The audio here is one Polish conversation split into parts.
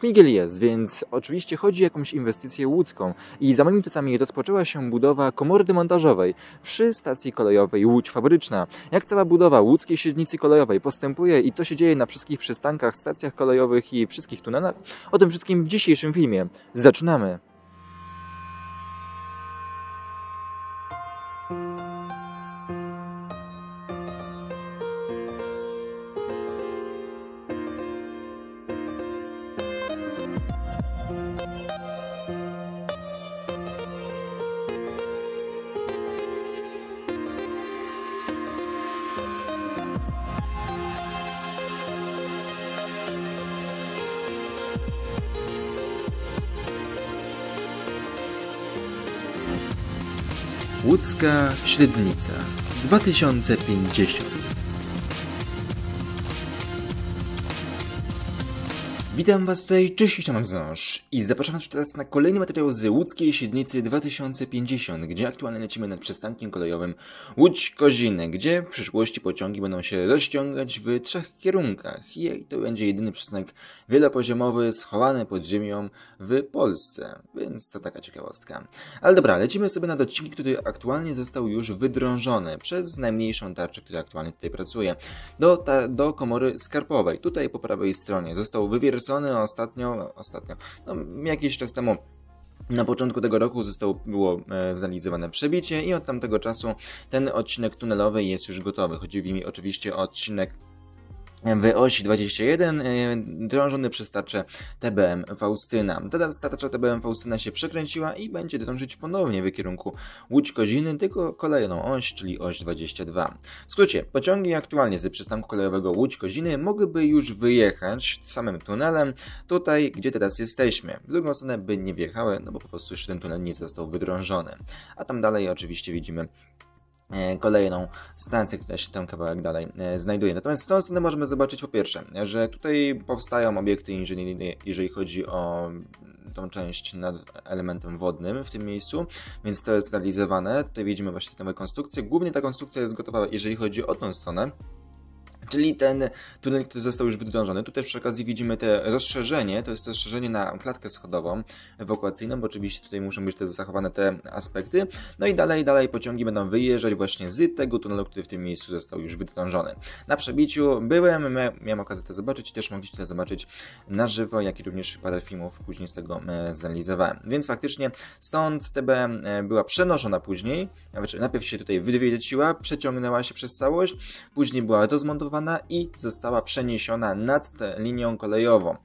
Szmigiel jest, więc oczywiście chodzi o jakąś inwestycję łódzką i za moimi plecami rozpoczęła się budowa komordy montażowej przy stacji kolejowej Łódź Fabryczna. Jak cała budowa łódzkiej średnicy kolejowej postępuje i co się dzieje na wszystkich przystankach, stacjach kolejowych i wszystkich tunelach? O tym wszystkim w dzisiejszym filmie. Zaczynamy! Łódzka Średnica 2050 Witam Was tutaj, cześć, cześć mam Ząż i zapraszam Was teraz na kolejny materiał z łódzkiej średnicy 2050, gdzie aktualnie lecimy nad przystankiem kolejowym Łódź-Kozinę, gdzie w przyszłości pociągi będą się rozciągać w trzech kierunkach i to będzie jedyny przystanek wielopoziomowy schowany pod ziemią w Polsce, więc to taka ciekawostka. Ale dobra, lecimy sobie nad odcinek, który aktualnie został już wydrążony przez najmniejszą tarczę, która aktualnie tutaj pracuje, do, do komory skarpowej. Tutaj po prawej stronie został wywierzony Sony ostatnio, no, ostatnio, no jakiś czas temu na początku tego roku zostało, było e, zrealizowane przebicie i od tamtego czasu ten odcinek tunelowy jest już gotowy. Chodzi mi oczywiście o odcinek w osi 21 e, drążony przez tarczę TBM Faustyna. Teraz tarcza TBM Faustyna się przekręciła i będzie drążyć ponownie w kierunku Łódź-Koziny, tylko kolejną oś, czyli oś 22. W skrócie, pociągi aktualnie z przystanku kolejowego Łódź-Koziny mogłyby już wyjechać samym tunelem, tutaj gdzie teraz jesteśmy. W drugą stronę by nie wjechały, no bo po prostu jeszcze ten tunel nie został wydrążony. A tam dalej oczywiście widzimy E, kolejną stację, która się tam kawałek dalej e, znajduje. Natomiast z tą stronę możemy zobaczyć po pierwsze, że tutaj powstają obiekty inżynieryjne, jeżeli chodzi o tą część nad elementem wodnym w tym miejscu, więc to jest realizowane. Tutaj widzimy właśnie tę konstrukcję. Głównie ta konstrukcja jest gotowa, jeżeli chodzi o tą stronę, Czyli ten tunel, który został już wydrążony. Tutaj przy okazji widzimy te rozszerzenie, to jest rozszerzenie na klatkę schodową ewakuacyjną, bo oczywiście tutaj muszą być te zachowane te aspekty. No i dalej, dalej pociągi będą wyjeżdżać właśnie z tego tunelu, który w tym miejscu został już wydrążony. Na przebiciu byłem, miałem okazję to zobaczyć, też mogliście to zobaczyć na żywo, jak i również parę filmów później z tego e, zrealizowałem. Więc faktycznie stąd TB e, była przenoszona później, znaczy najpierw się tutaj wydwieciła, przeciągnęła się przez całość, później była rozmontowana, i została przeniesiona nad tę linią kolejową.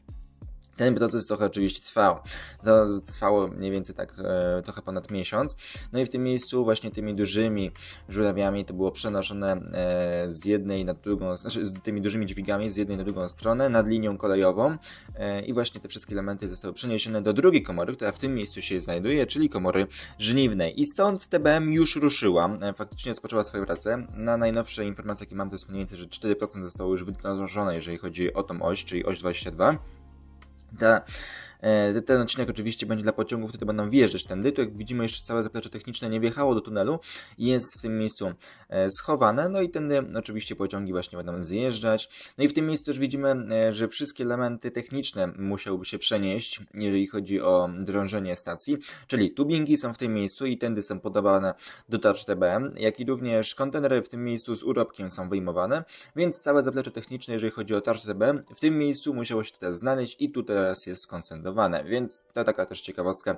Ten proces trochę oczywiście trwał. To trwało mniej więcej tak e, trochę ponad miesiąc. No i w tym miejscu właśnie tymi dużymi żurawiami to było przenoszone e, z jednej na drugą, znaczy z tymi dużymi dźwigami z jednej na drugą stronę nad linią kolejową e, i właśnie te wszystkie elementy zostały przeniesione do drugiej komory, która w tym miejscu się znajduje, czyli komory żniwnej. I stąd TBM już ruszyła, e, faktycznie rozpoczęła swoją pracę. Na najnowsze informacje, jakie mam, to jest mniej więcej, że 4% zostało już wydrożone, jeżeli chodzi o tą oś, czyli oś 22. Да. E, ten odcinek oczywiście będzie dla pociągów, które będą wjeżdżać tędy. Tu jak widzimy jeszcze całe zaplecze techniczne nie wjechało do tunelu i jest w tym miejscu e, schowane. No i tędy oczywiście pociągi właśnie będą zjeżdżać. No i w tym miejscu też widzimy, e, że wszystkie elementy techniczne musiałyby się przenieść, jeżeli chodzi o drążenie stacji. Czyli tubingi są w tym miejscu i tędy są podawane do tarczy TBM, jak i również kontenery w tym miejscu z urobkiem są wyjmowane, więc całe zaplecze techniczne, jeżeli chodzi o tarcze TBM, w tym miejscu musiało się tutaj znaleźć i tu teraz jest skoncentrowane zbudowane, więc to taka też ciekawostka.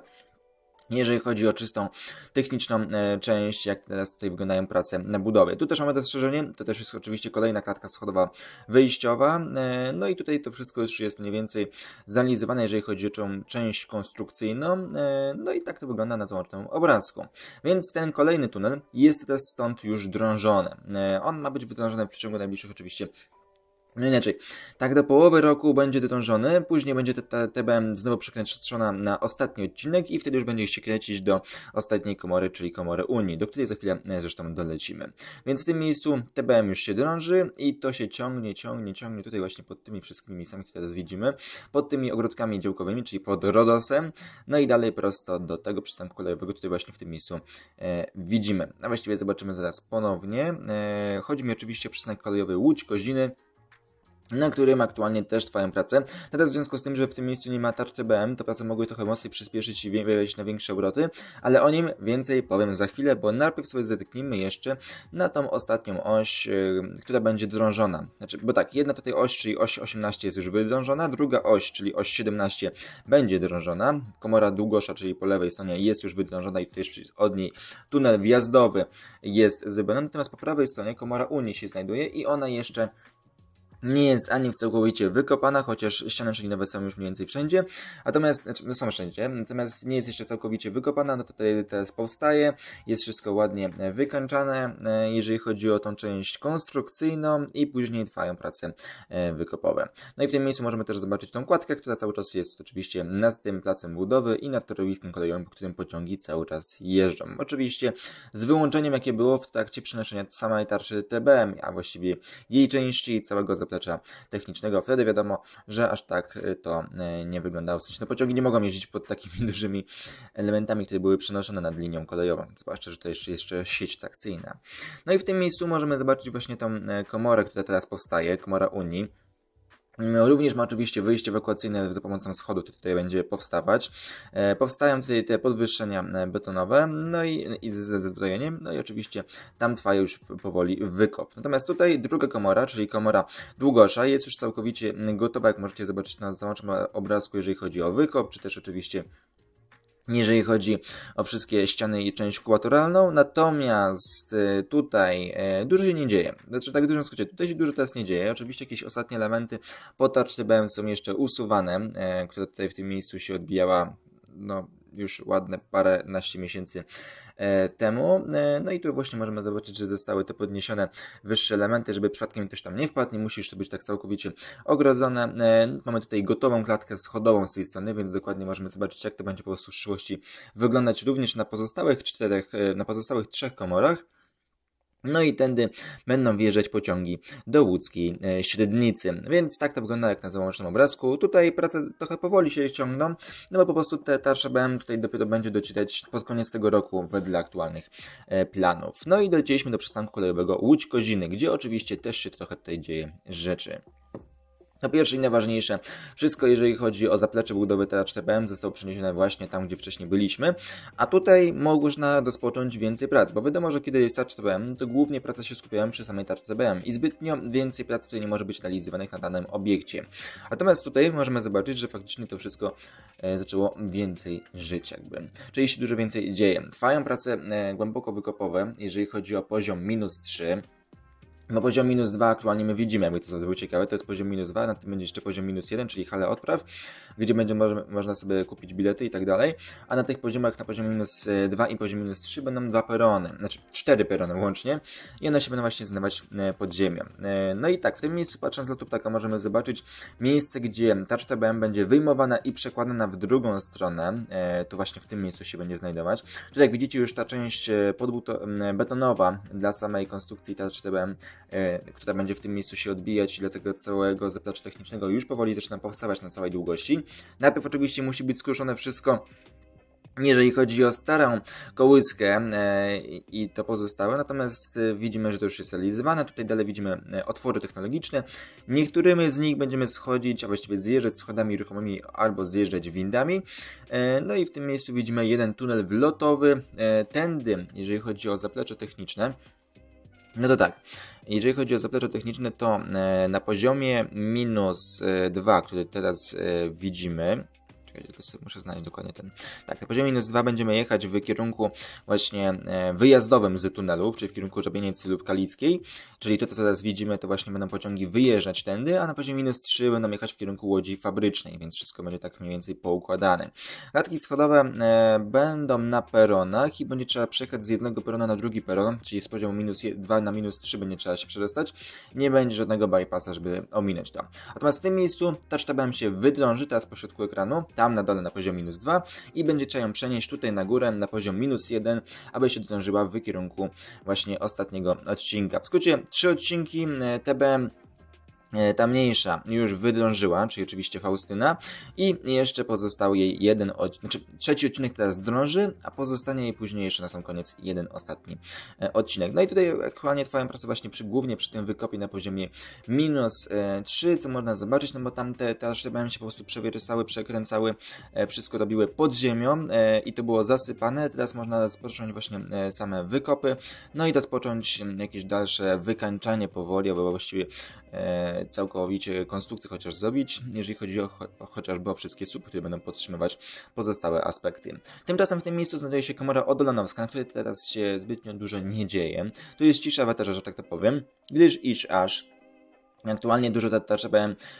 Jeżeli chodzi o czystą techniczną e, część, jak teraz tutaj wyglądają prace na budowie. Tu też mamy dostrzeżenie, to też jest oczywiście kolejna klatka schodowa wyjściowa. E, no i tutaj to wszystko już jest mniej więcej zanalizowane, jeżeli chodzi o tą część konstrukcyjną. E, no i tak to wygląda na całym obrazku. Więc ten kolejny tunel jest teraz stąd już drążony. On ma być wydrążony w przeciągu najbliższych oczywiście no inaczej, tak do połowy roku będzie dotążony, później będzie TBM znowu przekręcona na ostatni odcinek i wtedy już będzie się kręcić do ostatniej komory, czyli komory Unii, do której za chwilę e, zresztą dolecimy. Więc w tym miejscu TBM już się drąży i to się ciągnie, ciągnie, ciągnie tutaj właśnie pod tymi wszystkimi miejscami, które teraz widzimy, pod tymi ogródkami działkowymi, czyli pod Rodosem, no i dalej prosto do tego przystanku kolejowego, który właśnie w tym miejscu e, widzimy. A właściwie zobaczymy zaraz ponownie. E, chodzi mi oczywiście o przystanek kolejowy Łódź-Koziny, na którym aktualnie też trwają prace. No teraz w związku z tym, że w tym miejscu nie ma tarczy BM, to prace mogły trochę mocniej przyspieszyć i wejść na większe obroty, ale o nim więcej powiem za chwilę, bo najpierw sobie zerknijmy jeszcze na tą ostatnią oś, yy, która będzie drążona. Znaczy, bo tak, jedna tutaj oś, czyli oś 18 jest już wydrążona, druga oś, czyli oś 17 będzie drążona, komora długosza, czyli po lewej stronie jest już wydrążona i tutaj jeszcze od niej tunel wjazdowy jest zrobiony, natomiast po prawej stronie komora Unii się znajduje i ona jeszcze nie jest ani w całkowicie wykopana, chociaż ściany szczelinowe są już mniej więcej wszędzie, natomiast, znaczy, no, są wszędzie, natomiast nie jest jeszcze całkowicie wykopana, no to tutaj teraz powstaje, jest wszystko ładnie e, wykończane, e, jeżeli chodzi o tą część konstrukcyjną i później trwają prace e, wykopowe. No i w tym miejscu możemy też zobaczyć tą kładkę, która cały czas jest oczywiście nad tym placem budowy i nad torowiskiem kolejowym, po którym pociągi cały czas jeżdżą. Oczywiście z wyłączeniem, jakie było w trakcie przenoszenia samej tarczy TBM, a właściwie jej części i całego zaplecza zaplecza technicznego. Wtedy wiadomo, że aż tak to nie wyglądało. W sensie no, pociągi nie mogą jeździć pod takimi dużymi elementami, które były przenoszone nad linią kolejową, zwłaszcza, że to jeszcze, jeszcze sieć trakcyjna. No i w tym miejscu możemy zobaczyć właśnie tą komorę, która teraz powstaje, komora Unii no, również ma oczywiście wyjście ewakuacyjne za pomocą schodu, który tutaj będzie powstawać. E, powstają tutaj te podwyższenia e, betonowe, no i, i ze, ze zbrojeniem, no i oczywiście tam trwa już powoli wykop. Natomiast tutaj druga komora, czyli komora długosza, jest już całkowicie gotowa, jak możecie zobaczyć na załącznym obrazku, jeżeli chodzi o wykop, czy też oczywiście jeżeli chodzi o wszystkie ściany i część kulturalną, natomiast y, tutaj y, dużo się nie dzieje. Znaczy tak w dużym skrócie, tutaj się dużo teraz nie dzieje. Oczywiście jakieś ostatnie elementy pod BM są jeszcze usuwane, y, która tutaj w tym miejscu się odbijała no, już ładne parę naście miesięcy E, temu. E, no i tu właśnie możemy zobaczyć, że zostały te podniesione wyższe elementy, żeby przypadkiem ktoś tam nie wpadł, nie musi już to być tak całkowicie ogrodzone. E, mamy tutaj gotową klatkę schodową z tej strony, więc dokładnie możemy zobaczyć, jak to będzie po prostu w przyszłości wyglądać również na pozostałych czterech, na pozostałych trzech komorach. No i tędy będą wjeżdżać pociągi do łódzkiej e, średnicy. Więc tak to wygląda jak na załącznym obrazku. Tutaj prace trochę powoli się ciągną, no bo po prostu te tarsze BM tutaj dopiero będzie docierać pod koniec tego roku wedle aktualnych e, planów. No i dojdzieliśmy do przystanku kolejowego Łódź-Koziny, gdzie oczywiście też się trochę tutaj dzieje rzeczy. To pierwsze i najważniejsze. Wszystko, jeżeli chodzi o zaplecze budowy THTPM, zostało przeniesione właśnie tam, gdzie wcześniej byliśmy. A tutaj można rozpocząć więcej prac, bo wiadomo, że kiedy jest THTPM, to głównie prace się skupiają przy samej THTPM i zbytnio więcej prac tutaj nie może być realizowanych na danym obiekcie. Natomiast tutaj możemy zobaczyć, że faktycznie to wszystko e, zaczęło więcej żyć jakby. Czyli się dużo więcej dzieje. Trwają prace e, głęboko wykopowe, jeżeli chodzi o poziom minus 3, no poziom minus 2 aktualnie my widzimy, jakby to zazwyczaj ciekawe, to jest poziom minus 2, na tym będzie jeszcze poziom minus 1, czyli hale odpraw, gdzie będzie mo można sobie kupić bilety i tak dalej, a na tych poziomach, na poziomie minus 2 e, i poziomie minus 3 będą dwa perony, znaczy cztery perony łącznie i one się będą właśnie znajdować e, pod ziemią. E, no i tak, w tym miejscu patrząc z lotu ptaka możemy zobaczyć miejsce, gdzie tarcza TBM będzie wyjmowana i przekładana w drugą stronę, to właśnie w tym miejscu się będzie znajdować. Tutaj jak widzicie już ta część betonowa dla samej konstrukcji tarczy TBM E, która będzie w tym miejscu się odbijać i dlatego całego zaplecza technicznego już powoli zaczyna powstawać na całej długości. Najpierw oczywiście musi być skruszone wszystko jeżeli chodzi o starą kołyskę e, i to pozostałe, natomiast e, widzimy, że to już jest realizowane. Tutaj dalej widzimy otwory technologiczne. Niektórymi z nich będziemy schodzić, a właściwie zjeżdżać schodami ruchomymi albo zjeżdżać windami. No i w tym miejscu widzimy jeden tunel wlotowy. Tędy, jeżeli chodzi o zaplecze techniczne, no to tak. Jeżeli chodzi o zaplecze techniczne, to e, na poziomie minus 2, e, który teraz e, widzimy, Czekaj, tylko sobie muszę znaleźć dokładnie ten. Tak, na poziomie minus 2 będziemy jechać w kierunku właśnie e, wyjazdowym z tunelów, czyli w kierunku Żabienicy lub Kalickiej. Czyli to, co teraz widzimy, to właśnie będą pociągi wyjeżdżać tędy, a na poziomie minus 3 będą jechać w kierunku Łodzi Fabrycznej, więc wszystko będzie tak mniej więcej poukładane. Latki schodowe e, będą na peronach i będzie trzeba przejechać z jednego perona na drugi peron, czyli z poziomu minus 2 na minus 3 będzie trzeba się przedostać. Nie będzie żadnego bypassa, żeby ominąć to. Natomiast w tym miejscu ta tabem się wydrąży teraz pośrodku ekranu, tam na dole na poziom minus 2 i trzeba ją przenieść tutaj na górę na poziom minus 1, aby się dotążyła w kierunku właśnie ostatniego odcinka. W skrócie trzy odcinki e, TBM E, ta mniejsza już wydrążyła, czyli oczywiście Faustyna i jeszcze pozostał jej jeden odcinek, znaczy trzeci odcinek teraz drąży, a pozostanie jej później jeszcze na sam koniec jeden ostatni e, odcinek. No i tutaj aktualnie trwają prace właśnie przy, głównie przy tym wykopie na poziomie minus 3, e, co można zobaczyć, no bo tam te, te sztybałem się po prostu przewierysały, przekręcały, wszystko robiły pod ziemią i to było zasypane, teraz można rozpocząć właśnie same wykopy, no i rozpocząć jakieś dalsze wykańczanie powoli, bo właściwie całkowicie konstrukcję chociaż zrobić, jeżeli chodzi o cho chociażby o wszystkie słupy, które będą podtrzymywać pozostałe aspekty. Tymczasem w tym miejscu znajduje się komora odolanowska, na której teraz się zbytnio dużo nie dzieje. Tu jest cisza w eterze, że tak to powiem, gdyż iż aż Aktualnie dużo ta, ta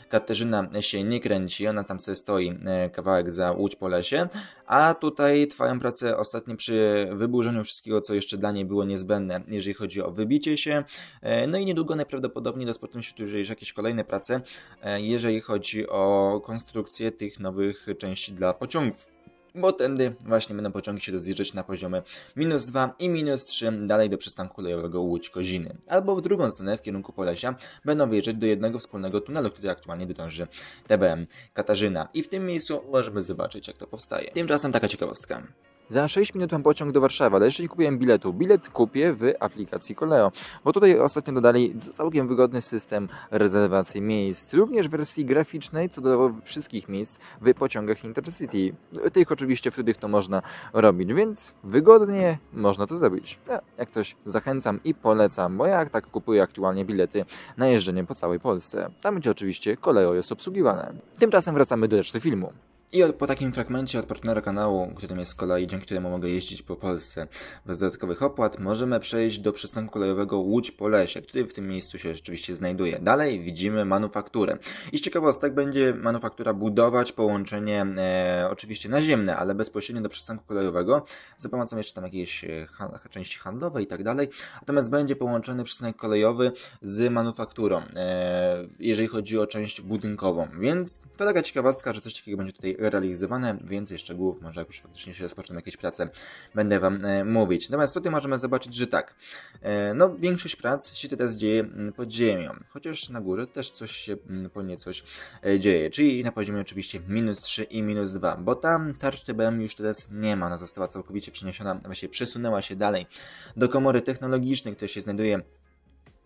Katarzyna się nie kręci, ona tam sobie stoi e, kawałek za łódź po lesie, a tutaj trwają prace ostatnie przy wyburzeniu wszystkiego, co jeszcze dla niej było niezbędne, jeżeli chodzi o wybicie się. E, no i niedługo najprawdopodobniej rozpoczną się tu już jakieś kolejne prace, e, jeżeli chodzi o konstrukcję tych nowych części dla pociągów bo tędy właśnie będą pociągi się rozjeżdżać na poziomy minus 2 i minus 3 dalej do przystanku kolejowego Łódź-Koziny. Albo w drugą stronę w kierunku Polesia będą wyjeżdżać do jednego wspólnego tunelu, który aktualnie dotąży TBM Katarzyna. I w tym miejscu możemy zobaczyć jak to powstaje. Tymczasem taka ciekawostka. Za 6 minut mam pociąg do Warszawy, ale jeszcze nie kupiłem biletu. Bilet kupię w aplikacji Koleo, bo tutaj ostatnio dodali całkiem wygodny system rezerwacji miejsc. Również w wersji graficznej co do wszystkich miejsc w pociągach Intercity. Tych oczywiście, w których to można robić, więc wygodnie można to zrobić. Ja, no, jak coś zachęcam i polecam, bo ja tak kupuję aktualnie bilety na jeżdżenie po całej Polsce. Tam, gdzie oczywiście Koleo jest obsługiwane. Tymczasem wracamy do reszty filmu. I od, po takim fragmencie od partnera kanału, tam jest kolei, dzięki któremu mogę jeździć po Polsce bez dodatkowych opłat, możemy przejść do przystanku kolejowego Łódź po lesie, który w tym miejscu się rzeczywiście znajduje. Dalej widzimy manufakturę. I z ciekawostek będzie manufaktura budować połączenie e, oczywiście naziemne, ale bezpośrednio do przystanku kolejowego, za pomocą jeszcze tam jakiejś e, ha części handlowej i tak dalej. Natomiast będzie połączony przystanek kolejowy z manufakturą, e, jeżeli chodzi o część budynkową. Więc to taka ciekawostka, że coś takiego będzie tutaj realizowane. Więcej szczegółów, może jak już faktycznie się rozpoczną jakieś prace, będę Wam e, mówić. Natomiast tutaj możemy zobaczyć, że tak, e, no większość prac się teraz dzieje mm, pod ziemią, chociaż na górze też coś się mm, po niecoś e, dzieje, czyli na poziomie oczywiście minus 3 i minus 2, bo tam tarcz TBM już teraz nie ma, ona została całkowicie przeniesiona, właściwie przesunęła się dalej do komory technologicznej, która się znajduje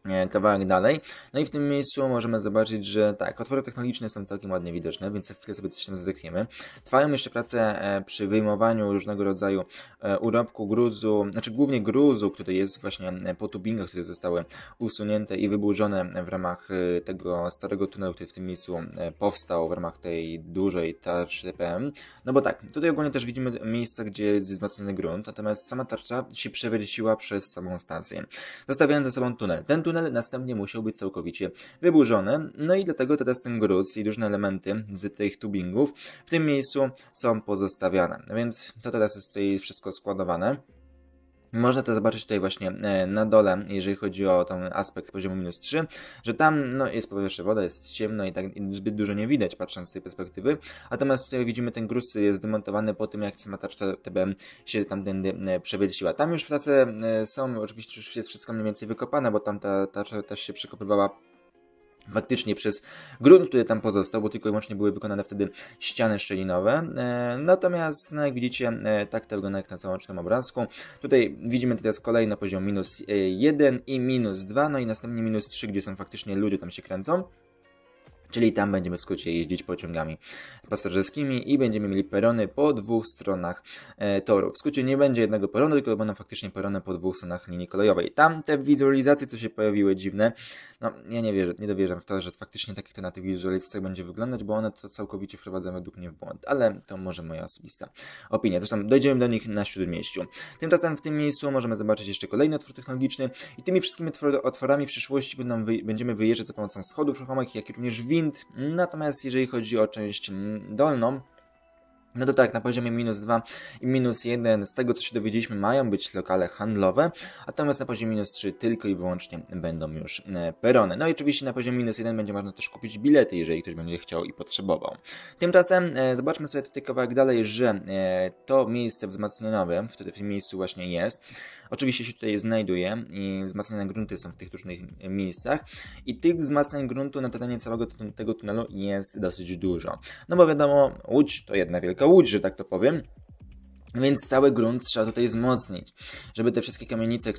E, kawałek dalej. No i w tym miejscu możemy zobaczyć, że tak, otwory technologiczne są całkiem ładnie widoczne, więc za chwilę sobie coś tam zdechniemy. Trwają jeszcze prace e, przy wyjmowaniu różnego rodzaju e, urobku gruzu, znaczy głównie gruzu, który jest właśnie po tubingach, które zostały usunięte i wyburzone w ramach tego starego tunelu, który w tym miejscu powstał w ramach tej dużej tarczy TPM. No bo tak, tutaj ogólnie też widzimy miejsca, gdzie jest wzmacniany grunt, natomiast sama tarcza się przewróciła przez samą stację, zostawiając za sobą tunel. Ten tunel tunel następnie musiał być całkowicie wyburzony. No i dlatego teraz ten gruz i różne elementy z tych tubingów w tym miejscu są pozostawiane. No więc to teraz jest tutaj wszystko składowane. Można to zobaczyć tutaj właśnie e, na dole, jeżeli chodzi o ten aspekt poziomu minus 3, że tam no, jest po woda, jest ciemno i tak i zbyt dużo nie widać patrząc z tej perspektywy. Natomiast tutaj widzimy ten gruz jest demontowany po tym, jak cmata tarcza tb się tamtędy e, przewietrzyła. Tam już w pracy e, są, oczywiście już jest wszystko mniej więcej wykopane, bo tam ta, ta też się przekopywała faktycznie przez grunt, który tam pozostał, bo tylko i wyłącznie były wykonane wtedy ściany szczelinowe. E, natomiast, no jak widzicie, e, tak to wygląda jak na załącznym obrazku. Tutaj widzimy teraz kolejny poziom minus 1 e, i minus 2, no i następnie minus 3, gdzie są faktycznie ludzie tam się kręcą. Czyli tam będziemy w skrócie jeździć pociągami pasażerskimi i będziemy mieli perony po dwóch stronach e, toru. W skrócie nie będzie jednego peronu, tylko będą faktycznie perony po dwóch stronach linii kolejowej. Tam te wizualizacje, co się pojawiły dziwne, no ja nie wierzę, nie dowierzam w to, że faktycznie takie to na tych wizualizacjach będzie wyglądać, bo one to całkowicie wprowadzają według mnie w błąd, ale to może moja osobista opinia. Zresztą dojdziemy do nich na Śródmieściu. Tymczasem w tym miejscu możemy zobaczyć jeszcze kolejny otwór technologiczny i tymi wszystkimi otworami w przyszłości będą, będziemy wyjeżdżać za pomocą schodów ruchomych, jak i również win wind. Natomiast jeżeli chodzi o część dolną, no to tak, na poziomie minus 2 i minus 1, z tego co się dowiedzieliśmy, mają być lokale handlowe, natomiast na poziomie minus 3 tylko i wyłącznie będą już e, perony. No i oczywiście na poziomie minus 1 będzie można też kupić bilety, jeżeli ktoś będzie chciał i potrzebował. Tymczasem e, zobaczmy sobie tutaj kawałek dalej, że e, to miejsce wzmacnieniowe w, w tym miejscu właśnie jest. Oczywiście się tutaj znajduje i wzmacniane grunty są w tych różnych e, miejscach i tych wzmacniań gruntu na terenie całego tego tunelu jest dosyć dużo. No bo wiadomo, Łódź to jedna wielka Łódź, że tak to powiem. Więc cały grunt trzeba tutaj wzmocnić, żeby te wszystkie kamienice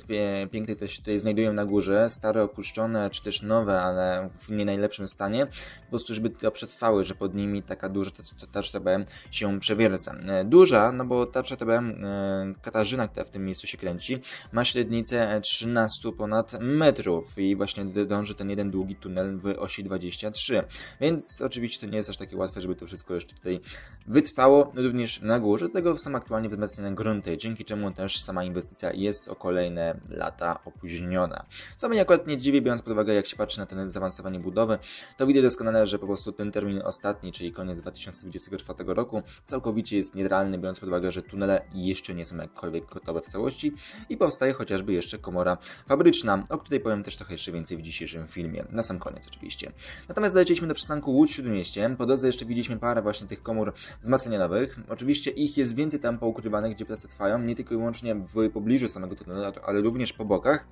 piękne, które się tutaj znajdują na górze, stare, opuszczone, czy też nowe, ale w nie najlepszym stanie, po prostu żeby to przetrwały, że pod nimi taka duża tarcza TBM się przewierca. E, duża, no bo tarcza TBM e, Katarzyna, która w tym miejscu się kręci, ma średnicę 13 e, ponad metrów i właśnie dąży ten jeden długi tunel w osi 23. Więc oczywiście to nie jest aż takie łatwe, żeby to wszystko jeszcze tutaj wytrwało, również na górze, dlatego sam aktualnie ewentualnie wzmacniane grunty, dzięki czemu też sama inwestycja jest o kolejne lata opóźniona. Co mnie akurat nie dziwi, biorąc pod uwagę, jak się patrzy na ten zaawansowanie budowy, to widać doskonale, że po prostu ten termin ostatni, czyli koniec 2024 roku, całkowicie jest nierealny, biorąc pod uwagę, że tunele jeszcze nie są jakkolwiek gotowe w całości i powstaje chociażby jeszcze komora fabryczna, o której powiem też trochę jeszcze więcej w dzisiejszym filmie, na sam koniec oczywiście. Natomiast doleciliśmy do przystanku Łódź Śródmieście, po drodze jeszcze widzieliśmy parę właśnie tych komór wzmacnianowych, oczywiście ich jest więcej tam po poukrywane, gdzie prace trwają, nie tylko i wyłącznie w pobliżu samego tunelu, ale również po bokach.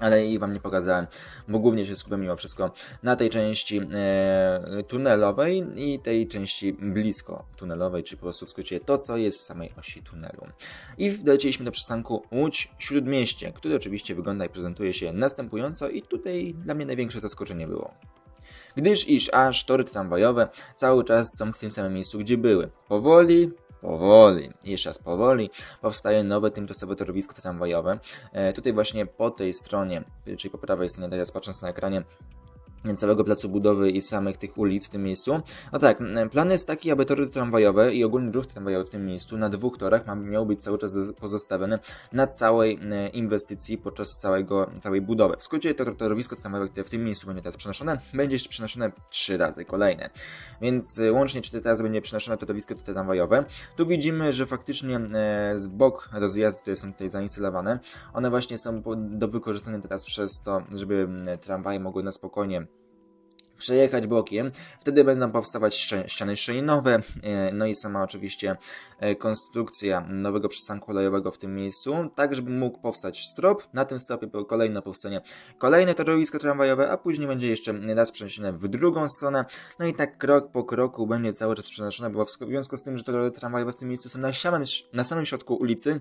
Ale i Wam nie pokazałem, bo głównie się skupiam mimo wszystko na tej części e, tunelowej i tej części blisko tunelowej, czyli po prostu w skrócie to, co jest w samej osi tunelu. I doleciliśmy do przystanku Łódź Śródmieście, który oczywiście wygląda i prezentuje się następująco i tutaj dla mnie największe zaskoczenie było gdyż iż aż tory tramwajowe cały czas są w tym samym miejscu, gdzie były. Powoli, powoli, jeszcze raz powoli, powstaje nowe tymczasowe torowisko tramwajowe. E, tutaj właśnie po tej stronie, czyli po prawej stronie, teraz patrząc na ekranie, całego placu budowy i samych tych ulic w tym miejscu. No tak, plan jest taki, aby tory tramwajowe i ogólny ruch tramwajowy w tym miejscu na dwóch torach miał być cały czas pozostawiony na całej e, inwestycji podczas całego, całej budowy. W skrócie to torowisko tramwajowe, które w tym miejscu będzie teraz przenoszone, będzie jeszcze przenoszone trzy razy kolejne. Więc e, łącznie cztery teraz będzie przenoszone torowisko tramwajowe. Tu widzimy, że faktycznie e, z bok rozjazdu, które są tutaj zainstalowane, one właśnie są do wykorzystania teraz przez to, żeby tramwaje mogły na spokojnie przejechać bokiem, wtedy będą powstawać ściany szyjnowe, e, no i sama oczywiście e, konstrukcja nowego przystanku kolejowego w tym miejscu, tak żeby mógł powstać strop, na tym stopie kolejno powstanie kolejne torowisko tramwajowe, a później będzie jeszcze raz przeniesione w drugą stronę, no i tak krok po kroku będzie cały czas przenoszone, bo w związku z tym, że tory tramwajowe w tym miejscu są na samym, na samym środku ulicy,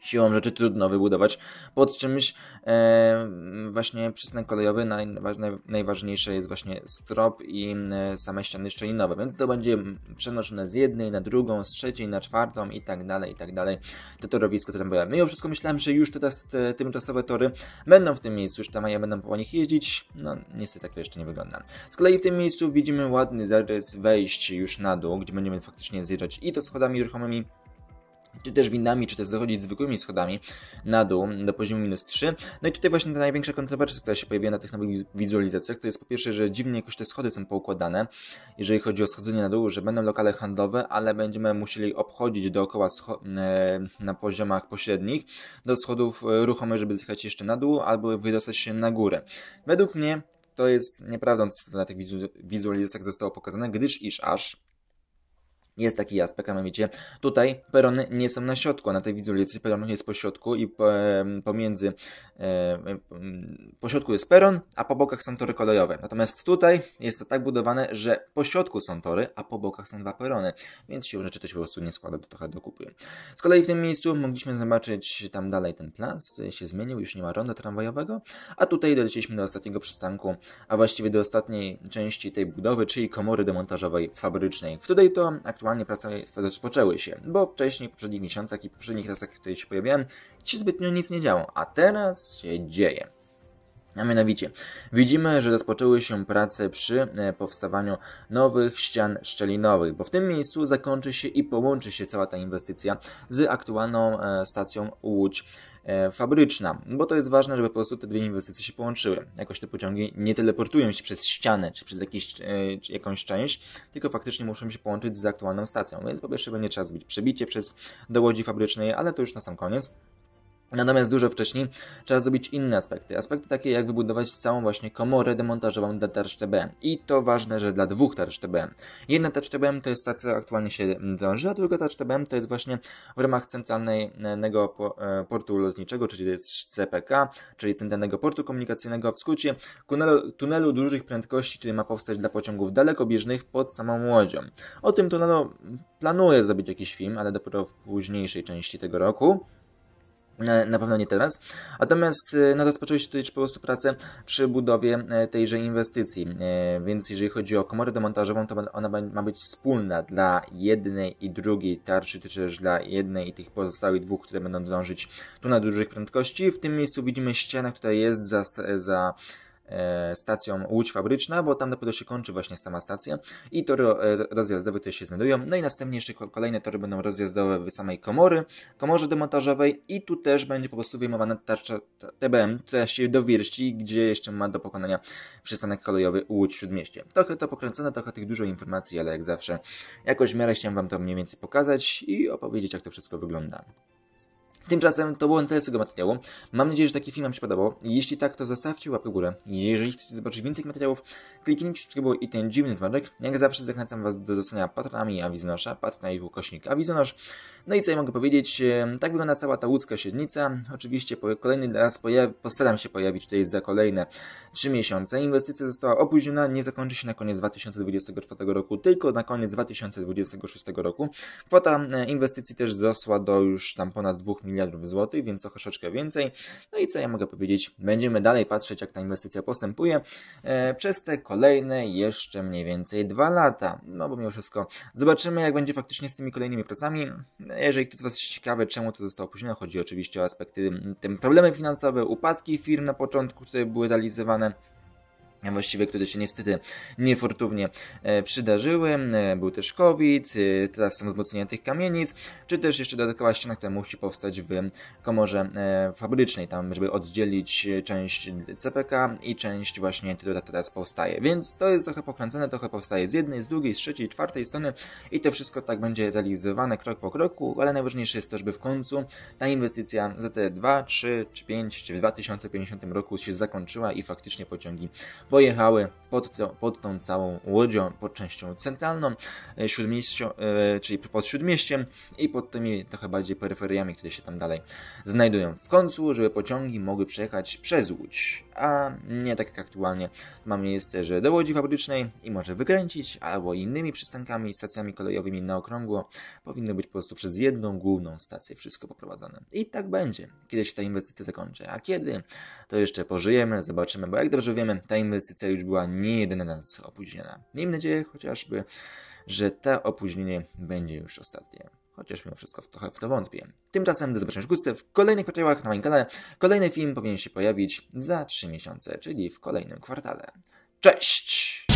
siłą rzeczy trudno wybudować pod czymś e, właśnie przystanek kolejowy naj, naj, najważniejsze jest właśnie strop i e, same ściany szczelinowe, więc to będzie przenoszone z jednej na drugą, z trzeciej na czwartą i tak dalej, i tak dalej. Te torowisko tramwajowe. Mimo wszystko myślałem, że już teraz te tymczasowe tory będą w tym miejscu, już ja będą po nich jeździć, no niestety tak to jeszcze nie wygląda. Z kolei w tym miejscu widzimy ładny zarys wejść już na dół, gdzie będziemy faktycznie zjeżdżać i to schodami ruchomymi, czy też windami, czy też zachodzić zwykłymi schodami na dół do poziomu minus 3. No i tutaj właśnie ta największa kontrowersja, która się pojawiła na tych nowych wizualizacjach, to jest po pierwsze, że dziwnie jakoś te schody są poukładane, jeżeli chodzi o schodzenie na dół, że będą lokale handlowe, ale będziemy musieli obchodzić dookoła e, na poziomach pośrednich do schodów e, ruchomych, żeby zjechać jeszcze na dół albo wydostać się na górę. Według mnie to jest nieprawdą, co na tych wizualizacjach zostało pokazane, gdyż iż aż jest taki aspekt, a mianowicie tutaj perony nie są na środku, na tej wizualizacji peron jest po środku i pomiędzy, po środku jest peron, a po bokach są tory kolejowe. Natomiast tutaj jest to tak budowane, że po środku są tory, a po bokach są dwa perony, więc się rzeczy też po prostu nie składa, to trochę dokupuję. Z kolei w tym miejscu mogliśmy zobaczyć tam dalej ten plac, tutaj się zmienił, już nie ma ronda tramwajowego, a tutaj dolecieliśmy do ostatniego przystanku, a właściwie do ostatniej części tej budowy, czyli komory demontażowej fabrycznej. Wtedy to aktualnie prace rozpoczęły się, bo wcześniej, w poprzednich miesiącach i poprzednich razach, które się pojawiałem, ci zbytnio nic nie działo, a teraz się dzieje. A mianowicie widzimy, że rozpoczęły się prace przy e, powstawaniu nowych ścian szczelinowych, bo w tym miejscu zakończy się i połączy się cała ta inwestycja z aktualną e, stacją Łódź e, fabryczna, bo to jest ważne, żeby po prostu te dwie inwestycje się połączyły. Jakoś te pociągi nie teleportują się przez ścianę czy przez jakieś, czy jakąś część, tylko faktycznie muszą się połączyć z aktualną stacją, więc po pierwsze będzie trzeba zbić przebicie przez do Łodzi fabrycznej, ale to już na sam koniec. Natomiast dużo wcześniej trzeba zrobić inne aspekty. Aspekty takie jak wybudować całą właśnie komorę demontażową dla tarcz TBM. I to ważne, że dla dwóch tarcz TBM. Jedna tarcz TBM to jest ta, co aktualnie się dąży, a druga tarcz TBM to jest właśnie w ramach Centralnego e, Portu Lotniczego, czyli CPK, czyli Centralnego Portu Komunikacyjnego, w skrócie tunelu, tunelu dużych prędkości, który ma powstać dla pociągów dalekobieżnych pod samą Łodzią. O tym tunelu planuję zrobić jakiś film, ale dopiero w późniejszej części tego roku. Na pewno nie teraz. Natomiast e, no, rozpoczęliśmy tutaj po prostu pracę przy budowie e, tejże inwestycji. E, więc jeżeli chodzi o komorę demontażową, to ona ma być wspólna dla jednej i drugiej tarczy, czy też dla jednej i tych pozostałych dwóch, które będą dążyć tu na dużych prędkości. W tym miejscu widzimy ścianę, która jest za, za E, stacją Łódź Fabryczna, bo tam dopiero się kończy właśnie sama stacja i tory e, rozjazdowe też się znajdują. No i następnie jeszcze kolejne tory będą rozjazdowe w samej komory, komorze demontażowej i tu też będzie po prostu wyjmowana tarcza TBM, która się dowierści, gdzie jeszcze ma do pokonania przystanek kolejowy Łódź Śródmieście. Trochę to pokręcone, trochę tych dużo informacji, ale jak zawsze jakoś w miarę chciałem Wam to mniej więcej pokazać i opowiedzieć jak to wszystko wygląda. Tymczasem to było na tyle z tego materiału. Mam nadzieję, że taki film Wam się podobał. Jeśli tak, to zostawcie łapkę w górę. Jeżeli chcecie zobaczyć więcej materiałów, kliknijcie subskrybuj i ten dziwny dzwoneczek. Jak zawsze zachęcam Was do zostania patronami Awizonosza, patronami ukośnik Awizonosz. No i co ja mogę powiedzieć, tak wygląda cała ta łódzka średnica. Oczywiście po kolejny raz postaram się pojawić tutaj za kolejne 3 miesiące. Inwestycja została opóźniona, nie zakończy się na koniec 2024 roku, tylko na koniec 2026 roku. Kwota e, inwestycji też wzrosła do już tam ponad 2 milionów miliardów złotych, więc to troszeczkę więcej. No i co ja mogę powiedzieć? Będziemy dalej patrzeć, jak ta inwestycja postępuje e, przez te kolejne jeszcze mniej więcej dwa lata. No bo mimo wszystko zobaczymy, jak będzie faktycznie z tymi kolejnymi pracami. No, jeżeli ktoś z Was ciekawe, ciekawy, czemu to zostało opóźnione, chodzi oczywiście o aspekty, tym problemy finansowe, upadki firm na początku, które były realizowane właściwie, które się niestety niefortunnie e, przydarzyły. E, był też COVID, e, teraz są wzmocnienia tych kamienic, czy też jeszcze dodatkowa ściana, która musi powstać w komorze fabrycznej, tam, żeby oddzielić część CPK i część właśnie, która teraz powstaje. Więc to jest trochę pokręcone, trochę powstaje z jednej, z drugiej, z trzeciej, czwartej strony i to wszystko tak będzie realizowane krok po kroku, ale najważniejsze jest to, żeby w końcu ta inwestycja za te 2, 3 czy 5 czy w 2050 roku się zakończyła i faktycznie pociągi pojechały pod, to, pod tą całą łodzią, pod częścią centralną, e, śródmieścio, e, czyli pod śródmieściem i pod tymi trochę bardziej peryferiami, które się tam dalej znajdują. W końcu, żeby pociągi mogły przejechać przez Łódź, a nie tak jak aktualnie ma miejsce, że do Łodzi Fabrycznej i może wykręcić, albo innymi przystankami, stacjami kolejowymi na okrągło, powinno być po prostu przez jedną główną stację wszystko poprowadzone. I tak będzie, kiedy się ta inwestycja zakończy. A kiedy? To jeszcze pożyjemy, zobaczymy, bo jak dobrze wiemy, ta inwestycja inwestycja już była nie jeden raz opóźniona. Miejmy nadzieję chociażby, że to opóźnienie będzie już ostatnie. Chociaż mimo wszystko w trochę w to wątpię. Tymczasem do zobaczenia wkrótce w kolejnych materiałach na moim kanale. Kolejny film powinien się pojawić za 3 miesiące, czyli w kolejnym kwartale. Cześć!